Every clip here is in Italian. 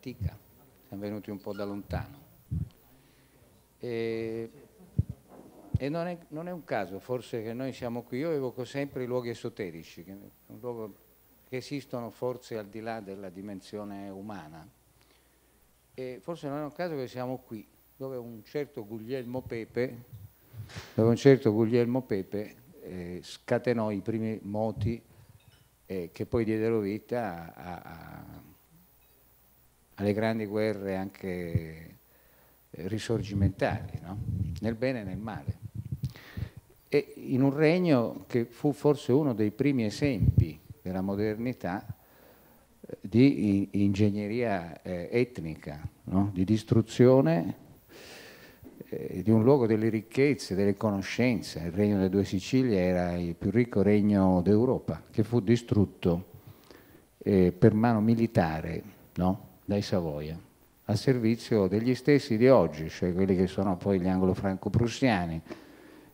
fatica, siamo venuti un po' da lontano. E, e non, è, non, è, un caso, forse che noi siamo qui, io evoco sempre i luoghi esoterici, che, luogo, che esistono forse al di là della dimensione umana. E forse non è un caso che siamo qui, dove un certo Guglielmo Pepe, un certo Guglielmo Pepe eh, scatenò i primi moti eh, che poi diedero vita a, a alle grandi guerre anche eh, risorgimentali, no? nel bene e nel male. E in un regno che fu forse uno dei primi esempi della modernità eh, di ingegneria eh, etnica, no? di distruzione di un luogo delle ricchezze, delle conoscenze. Il regno delle due Sicilie era il più ricco regno d'Europa, che fu distrutto eh, per mano militare, no? dai Savoia, a servizio degli stessi di oggi, cioè quelli che sono poi gli anglo-franco-prussiani,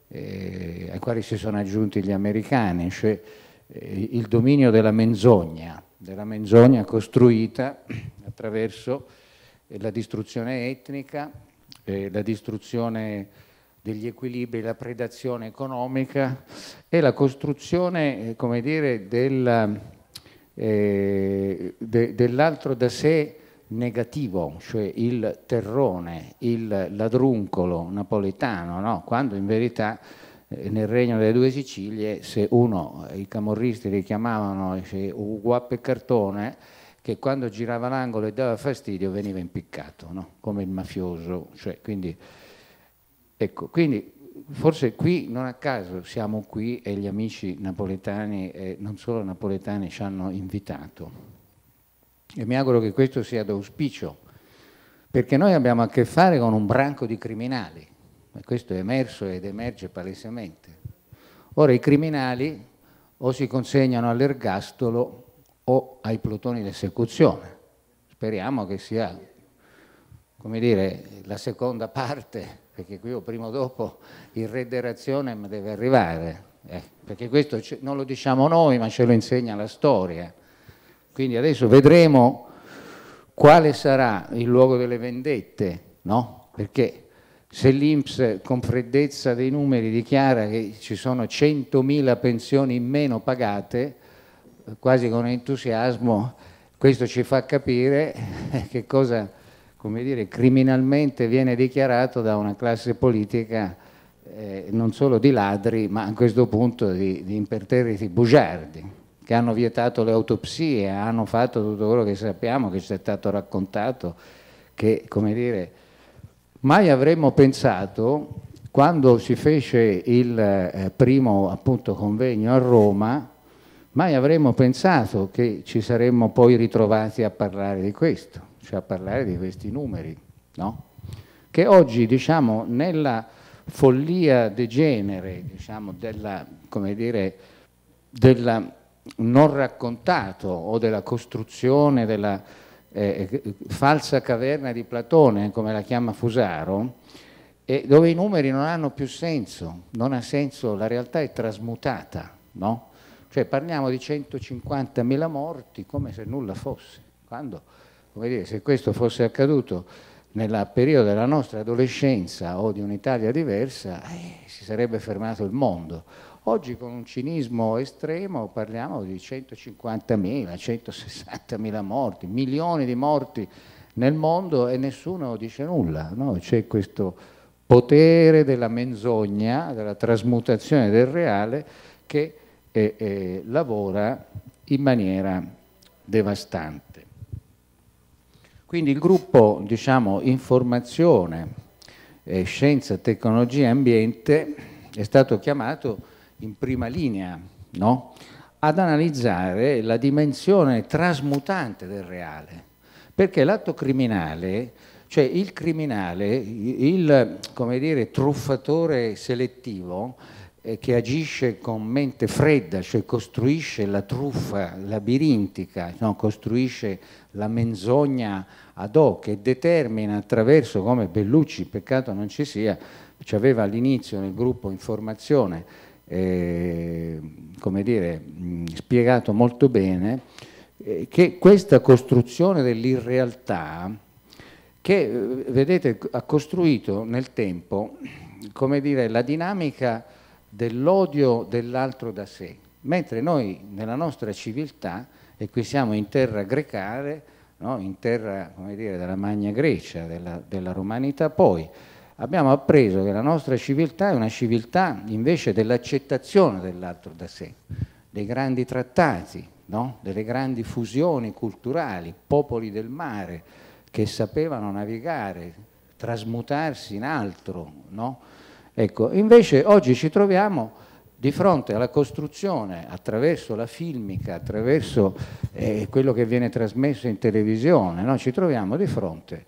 eh, ai quali si sono aggiunti gli americani, cioè eh, il dominio della menzogna, della menzogna costruita attraverso eh, la distruzione etnica, eh, la distruzione degli equilibri, la predazione economica e la costruzione, eh, come dire, del, eh, dell'altro da sé negativo, cioè il terrone, il ladruncolo napoletano, no? quando in verità eh, nel regno delle due Sicilie se uno, eh, i camorristi li chiamavano cioè, eh, uguappe cartone, che quando girava l'angolo e dava fastidio veniva impiccato, no? come il mafioso. Cioè, quindi, ecco, quindi forse qui non a caso siamo qui e gli amici napoletani e non solo napoletani ci hanno invitato e mi auguro che questo sia d'auspicio, perché noi abbiamo a che fare con un branco di criminali, e questo è emerso ed emerge palesemente. Ora i criminali o si consegnano all'ergastolo o ai plotoni d'esecuzione. Speriamo che sia, come dire, la seconda parte, perché qui o prima o dopo il re d'erazione deve arrivare, eh, perché questo non lo diciamo noi, ma ce lo insegna la storia. Quindi adesso vedremo quale sarà il luogo delle vendette, no? Perché se l'Inps con freddezza dei numeri dichiara che ci sono 100.000 pensioni in meno pagate, quasi con entusiasmo, questo ci fa capire che cosa, come dire, criminalmente viene dichiarato da una classe politica eh, non solo di ladri, ma a questo punto di, di imperterriti bugiardi che hanno vietato le autopsie, hanno fatto tutto quello che sappiamo, che ci è stato raccontato, che come dire, mai avremmo pensato quando si fece il eh, primo appunto, convegno a Roma, mai avremmo pensato che ci saremmo poi ritrovati a parlare di questo, cioè a parlare di questi numeri, no? che oggi diciamo, nella follia degenere diciamo, della, come dire, della non raccontato o della costruzione della eh, eh, falsa caverna di Platone, come la chiama Fusaro, dove i numeri non hanno più senso, non ha senso, la realtà è trasmutata, no? Cioè parliamo di 150.000 morti come se nulla fosse, quando, come dire, se questo fosse accaduto nel periodo della nostra adolescenza o di un'Italia diversa, eh, si sarebbe fermato il mondo. Oggi con un cinismo estremo parliamo di 150.000, 160.000 morti, milioni di morti nel mondo e nessuno dice nulla. No? C'è questo potere della menzogna, della trasmutazione del reale che eh, eh, lavora in maniera devastante. Quindi il gruppo, diciamo, informazione, eh, scienza, tecnologia e ambiente è stato chiamato in prima linea, no? ad analizzare la dimensione trasmutante del reale, perché l'atto criminale, cioè il criminale, il dire, truffatore selettivo eh, che agisce con mente fredda, cioè costruisce la truffa labirintica, no? costruisce la menzogna ad hoc e determina attraverso, come Bellucci, peccato non ci sia, ci aveva all'inizio nel gruppo informazione, eh, come dire, mm, spiegato molto bene eh, che questa costruzione dell'irrealtà che, eh, vedete, ha costruito nel tempo, come dire, la dinamica dell'odio dell'altro da sé, mentre noi nella nostra civiltà, e qui siamo in terra grecare, no? in terra, come dire, della Magna Grecia, della, della Romanità, poi abbiamo appreso che la nostra civiltà è una civiltà invece dell'accettazione dell'altro da sé, dei grandi trattati, no? delle grandi fusioni culturali, popoli del mare che sapevano navigare, trasmutarsi in altro. No? Ecco, invece oggi ci troviamo di fronte alla costruzione attraverso la filmica, attraverso eh, quello che viene trasmesso in televisione, no? ci troviamo di fronte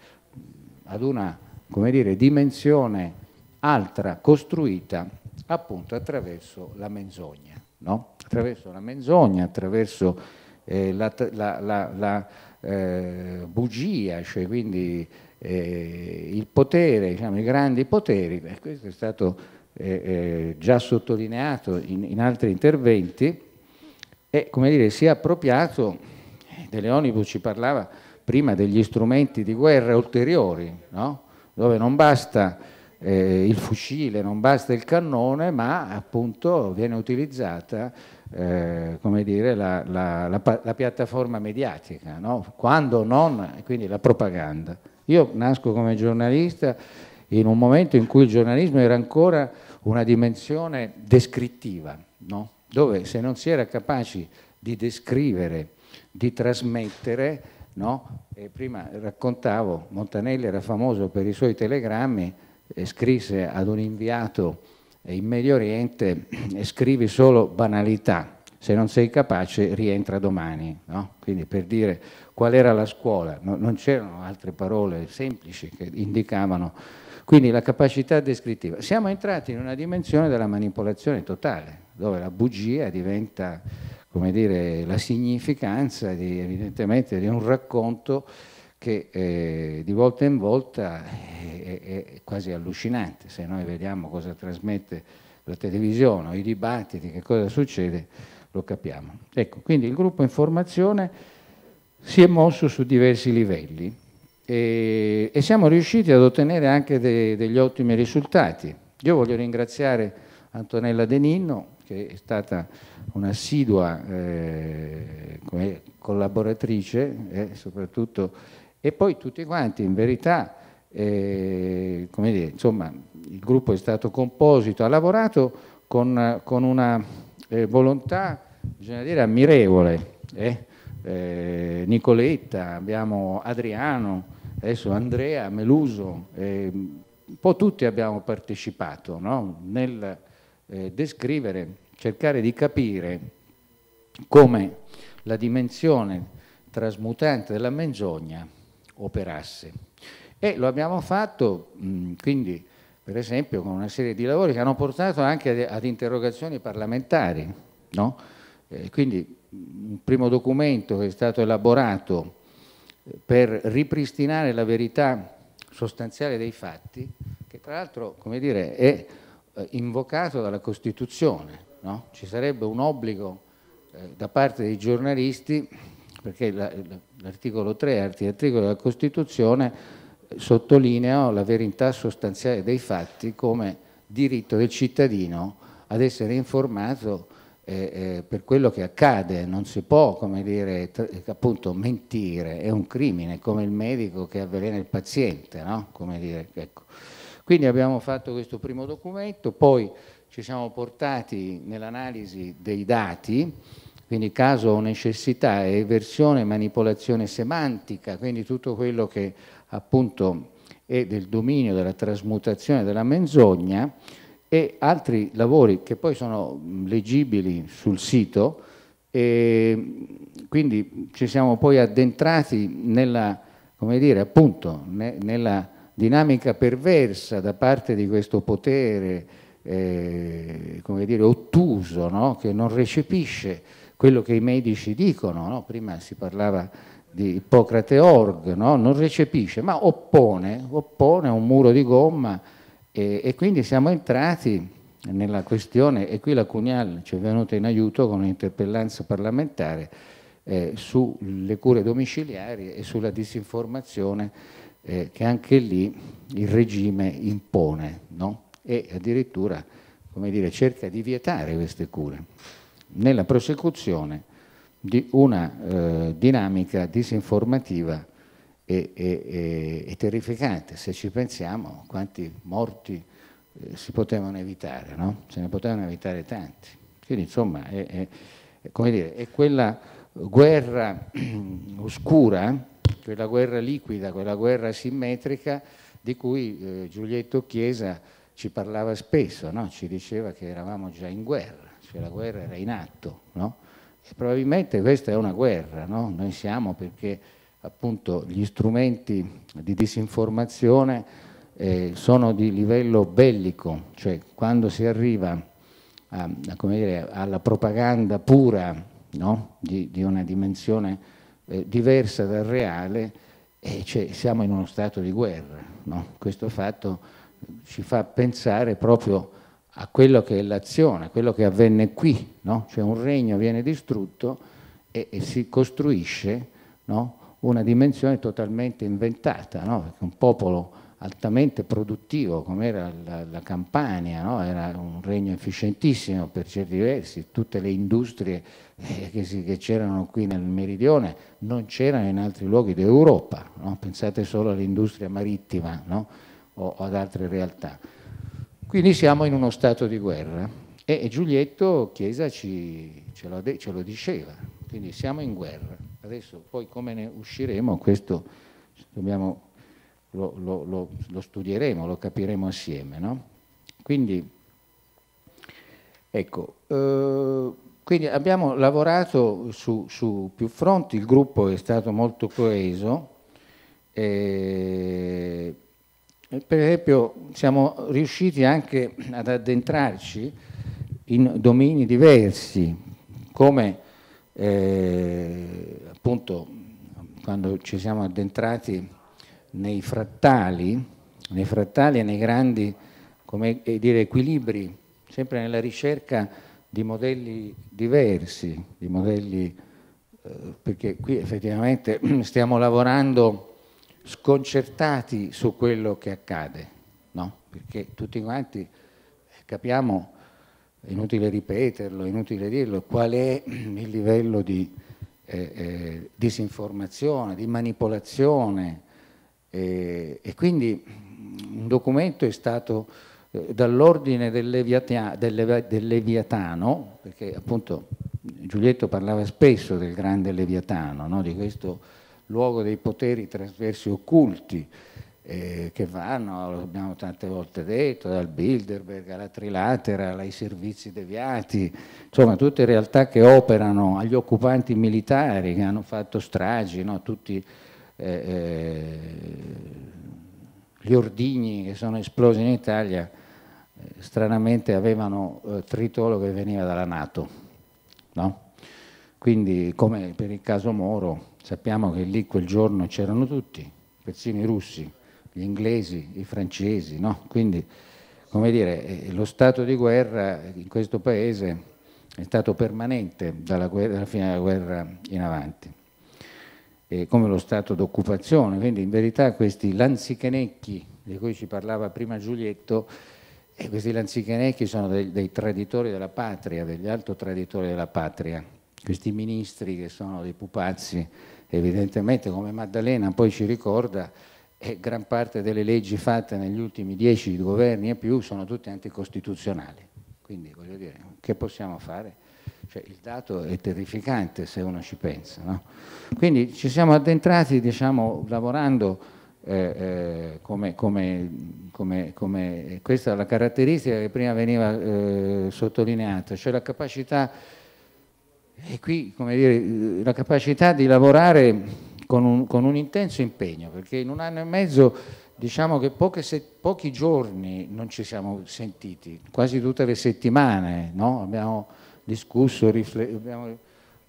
ad una come dire, dimensione altra costruita appunto attraverso la menzogna, no? attraverso la menzogna, attraverso eh, la, la, la, la eh, bugia, cioè quindi eh, il potere, diciamo, i grandi poteri, beh, questo è stato eh, eh, già sottolineato in, in, altri interventi, e come dire, si è appropriato, eh, De Leonibus ci parlava prima degli strumenti di guerra ulteriori, no? dove non basta eh, il fucile, non basta il cannone, ma appunto viene utilizzata eh, come dire, la, la, la, la piattaforma mediatica, no? quando non, quindi la propaganda. Io nasco come giornalista in un momento in cui il giornalismo era ancora una dimensione descrittiva, no? dove se non si era capaci di descrivere, di trasmettere, No? prima raccontavo, Montanelli era famoso per i suoi telegrammi, e scrisse ad un inviato in Medio Oriente eh, scrivi solo banalità, se non sei capace rientra domani. No? Quindi per dire qual era la scuola, no, non c'erano altre parole semplici che indicavano. Quindi la capacità descrittiva. Siamo entrati in una dimensione della manipolazione totale, dove la bugia diventa come dire, la significanza di, evidentemente di un racconto che eh, di volta in volta è, è, è, quasi allucinante. Se noi vediamo cosa trasmette la televisione, i dibattiti, che cosa succede, lo capiamo. Ecco, quindi il gruppo informazione si è mosso su diversi livelli e, e siamo riusciti ad ottenere anche de, degli ottimi risultati. Io voglio ringraziare Antonella De Nino, che è stata un'assidua eh, collaboratrice eh, soprattutto e poi tutti quanti in verità eh, come dire, insomma il gruppo è stato composito ha lavorato con, con una eh, volontà bisogna dire ammirevole eh? Eh, Nicoletta abbiamo Adriano adesso Andrea Meluso un po' tutti abbiamo partecipato no? nel descrivere cercare di capire come la dimensione trasmutante della menzogna operasse. E lo abbiamo fatto mh, mm, quindi per esempio con una serie di lavori che hanno portato anche ad, ad interrogazioni parlamentari. No? Eh, quindi mm, un primo documento che è stato elaborato eh, per ripristinare la verità sostanziale dei fatti, che tra l'altro come dire, è eh, invocato dalla Costituzione, no? ci sarebbe un obbligo eh, da parte dei giornalisti, perché l'articolo 3, articolo della Costituzione, eh, sottolinea la verità sostanziale dei fatti come diritto del cittadino ad essere informato eh, eh, per quello che accade, non si può come dire, eh, appunto, mentire, è un crimine, come il medico che avvelena il paziente. No? Dire, ecco. Quindi abbiamo fatto questo primo documento, poi ci siamo portati nell'analisi dei dati, quindi caso o necessità eversione, manipolazione semantica, quindi tutto quello che appunto è del dominio della trasmutazione della menzogna e altri lavori che poi sono leggibili sul sito e quindi ci siamo poi addentrati nella, dire, appunto, ne, nella dinamica perversa da parte di questo potere eh, come dire, ottuso, no? che non recepisce quello che i medici dicono, no? prima si parlava di Ippocrate Org, no? non recepisce, ma oppone, oppone un muro di gomma e, e quindi siamo entrati nella questione, e qui la Cunial ci è venuta in aiuto con un'interpellanza parlamentare eh, sulle cure domiciliari e sulla disinformazione eh, che anche lì il regime impone. No? e addirittura dire, cerca di vietare queste cure nella prosecuzione di una eh, dinamica disinformativa e, e, e, e, terrificante. Se ci pensiamo quanti morti eh, si potevano evitare, no? se ne potevano evitare tanti. Quindi insomma è, è, è, dire, è quella guerra oscura, quella guerra liquida, quella guerra simmetrica di cui eh, Giulietto Chiesa ci parlava spesso, no? ci diceva che eravamo già in guerra, cioè la guerra era in atto. No? E probabilmente questa è una guerra, no? noi siamo perché appunto gli strumenti di disinformazione eh, sono di livello bellico, cioè quando si arriva a, a, dire, alla propaganda pura di, di, una dimensione eh, diversa dal reale, eh, cioè, siamo in uno stato di guerra. Questo fatto ci fa pensare proprio a quello che è l'azione, a quello che avvenne qui, no? cioè un regno viene distrutto e, e si costruisce no? una dimensione totalmente inventata, no? un popolo altamente produttivo come era la, la Campania, no? era un regno efficientissimo per certi versi, tutte le industrie eh, che, c'erano qui nel meridione non c'erano in altri luoghi d'Europa, no? pensate solo all'industria marittima, no? o ad altre realtà. Quindi siamo in uno stato di guerra e, Giulietto Chiesa ci, ce, lo, ce, lo diceva, quindi siamo in guerra. Adesso poi come ne usciremo, questo dobbiamo, lo, lo, lo, studieremo, lo capiremo assieme. No? Quindi, ecco, eh, quindi abbiamo lavorato su, su, più fronti, il gruppo è stato molto coeso. Eh, per esempio siamo riusciti anche ad addentrarci in domini diversi, come eh, appunto quando ci siamo addentrati nei frattali, nei frattali e nei grandi come eh, dire, equilibri, sempre nella ricerca di modelli diversi, di modelli, eh, perché qui effettivamente stiamo lavorando sconcertati su quello che accade, no? perché tutti quanti eh, capiamo, è inutile ripeterlo, è inutile dirlo, qual è il livello di eh, eh, disinformazione, di manipolazione eh, e quindi mm, un documento è stato eh, dall'ordine del, Leviatia, del, del Leviatano, perché appunto Giulietto parlava spesso del grande Leviatano, no? di questo luogo dei poteri trasversi occulti eh, che vanno, abbiamo tante volte detto, dal Bilderberg alla Trilateral ai servizi deviati, insomma tutte realtà che operano agli occupanti militari che hanno fatto stragi, no? tutti eh, eh gli ordigni che sono esplosi in Italia eh, stranamente avevano eh, tritolo che veniva dalla Nato, no? quindi come per il caso Moro Sappiamo che lì quel giorno c'erano tutti, persino i russi, gli inglesi, i francesi, no? Quindi, come dire, eh, lo stato di guerra in questo paese è stato permanente dalla, guerra, dalla fine della guerra in avanti, e come lo stato d'occupazione. Quindi in verità questi lanzichenecchi di cui ci parlava prima Giulietto, eh, questi lanzichenecchi sono dei, dei traditori della patria, degli alto traditori della patria, questi ministri che sono dei pupazzi evidentemente come Maddalena poi ci ricorda, eh, gran parte delle leggi fatte negli ultimi dieci governi e più sono tutte anticostituzionali. Quindi voglio dire, che possiamo fare? Cioè, il dato è terrificante se uno ci pensa. No? Quindi ci siamo addentrati, diciamo, lavorando eh, eh, come, come, come, come, eh, questa è la caratteristica che prima veniva eh, sottolineata, cioè la capacità e qui, come dire, la capacità di lavorare con un, con un intenso impegno, perché in un anno e mezzo diciamo che se, pochi giorni non ci siamo sentiti, quasi tutte le settimane, no? abbiamo discusso, riflettuto, abbiamo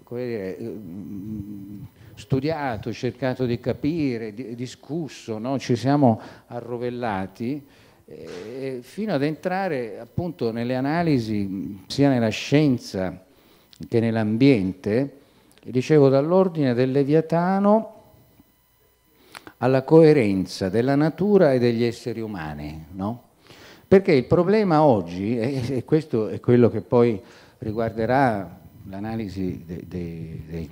dire, mm, studiato, cercato di capire, di- discusso, no? ci siamo arrovellati eh, fino ad entrare appunto nelle analisi sia nella scienza che nell'ambiente, dicevo dall'ordine del Leviatano alla coerenza della natura e degli esseri umani, no? Perché il problema oggi, e questo è quello che poi riguarderà l'analisi di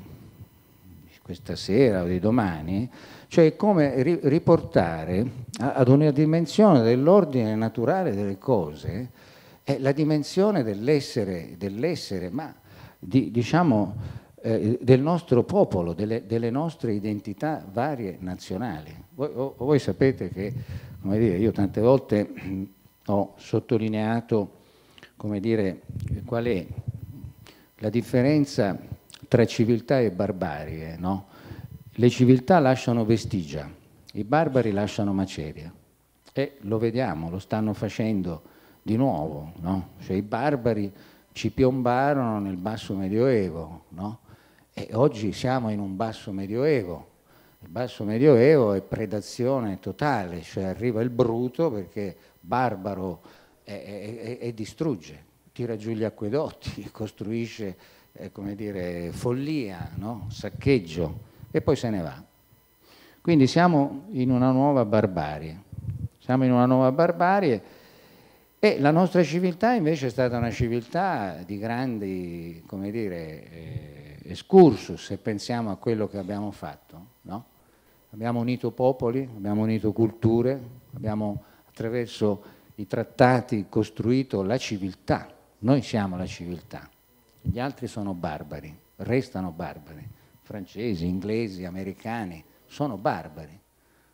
questa sera o di domani, cioè come ri riportare ad una dimensione dell'ordine naturale delle cose eh, la dimensione dell'essere, dell ma di, diciamo, eh, del nostro popolo, delle, delle, nostre identità varie nazionali. Voi, o, voi sapete che, dire, io tante volte mm, ho sottolineato, dire, qual è la differenza tra civiltà e barbarie, no? Le civiltà lasciano vestigia, i barbari lasciano macerie. E lo vediamo, lo stanno facendo di nuovo, no? Cioè i barbari ci piombarono nel basso medioevo, no? E oggi siamo in un basso medioevo. Il basso medioevo è predazione totale, cioè arriva il bruto perché barbaro e, e, e distrugge, tira giù gli acquedotti, costruisce, eh, come dire, follia, no? saccheggio e poi se ne va. Quindi siamo in una nuova barbarie, siamo in una nuova barbarie e la nostra civiltà invece è stata una civiltà di grandi, come dire, eh, escursus, se pensiamo a quello che abbiamo fatto. No? Abbiamo unito popoli, abbiamo unito culture, abbiamo attraverso i trattati costruito la civiltà. Noi siamo la civiltà, gli altri sono barbari, restano barbari, francesi, inglesi, americani, sono barbari,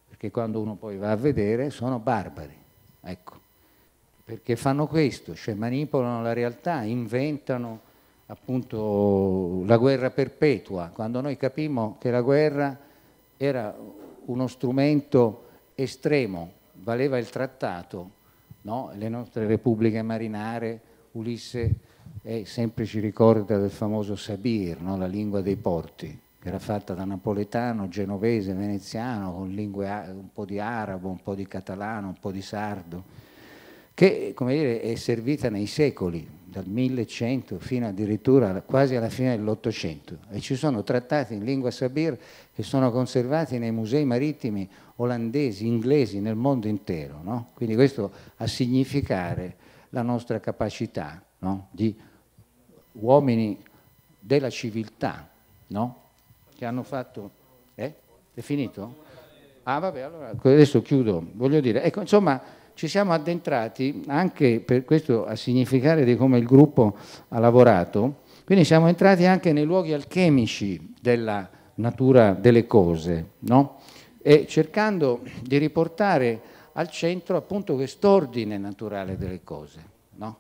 perché quando uno poi va a vedere sono barbari. Ecco perché fanno questo, cioè manipolano la realtà, inventano appunto la guerra perpetua, quando noi capimmo che la guerra era uno strumento estremo, valeva il trattato, no? le nostre repubbliche marinare, Ulisse eh, sempre ci ricorda del famoso Sabir, no? la lingua dei porti, che era fatta da napoletano, genovese, veneziano, con lingue, un po' di arabo, un po' di catalano, un po' di sardo che dire, è servita nei secoli, dal 1100 fino addirittura quasi alla fine dell'Ottocento e ci sono trattati in lingua sabir che sono conservati nei musei marittimi olandesi, inglesi, nel mondo intero. No? Quindi questo a significare la nostra capacità no? di uomini della civiltà no? che hanno fatto... Eh? È finito? Ah vabbè, allora adesso chiudo. Voglio dire, ecco, insomma ci siamo addentrati anche per questo a significare di come il gruppo ha lavorato, quindi siamo entrati anche nei luoghi alchemici della natura delle cose, no? e cercando di riportare al centro appunto quest'ordine naturale delle cose. No?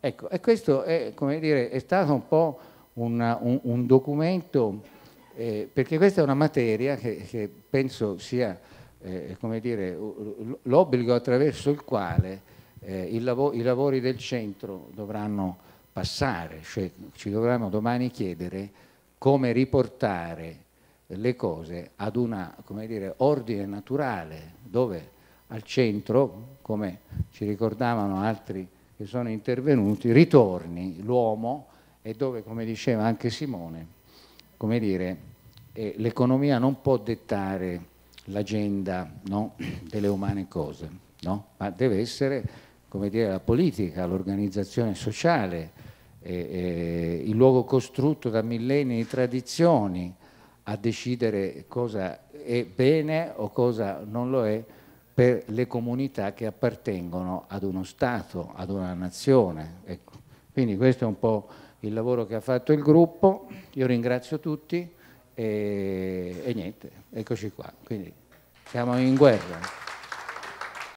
Ecco, e questo è, dire, è, stato un po' un, un, un documento, eh, perché questa è una materia che, che penso sia eh, eh dire, l'obbligo attraverso il quale eh, il lav i lavori del centro dovranno passare, cioè ci dovranno domani chiedere come riportare le cose ad un ordine naturale, dove al centro, come ci ricordavano altri che sono intervenuti, ritorni l'uomo e dove, come diceva anche Simone, eh, l'economia non può dettare l'agenda no, delle umane cose, no? ma deve essere dire, la politica, l'organizzazione sociale, eh, eh, il luogo costrutto da millenni di tradizioni a decidere cosa è bene o cosa non lo è per le comunità che appartengono ad uno Stato, ad una nazione. Ecco. Quindi questo è un po' il lavoro che ha fatto il gruppo. Io ringrazio tutti e, e niente, eccoci qua, quindi siamo in guerra.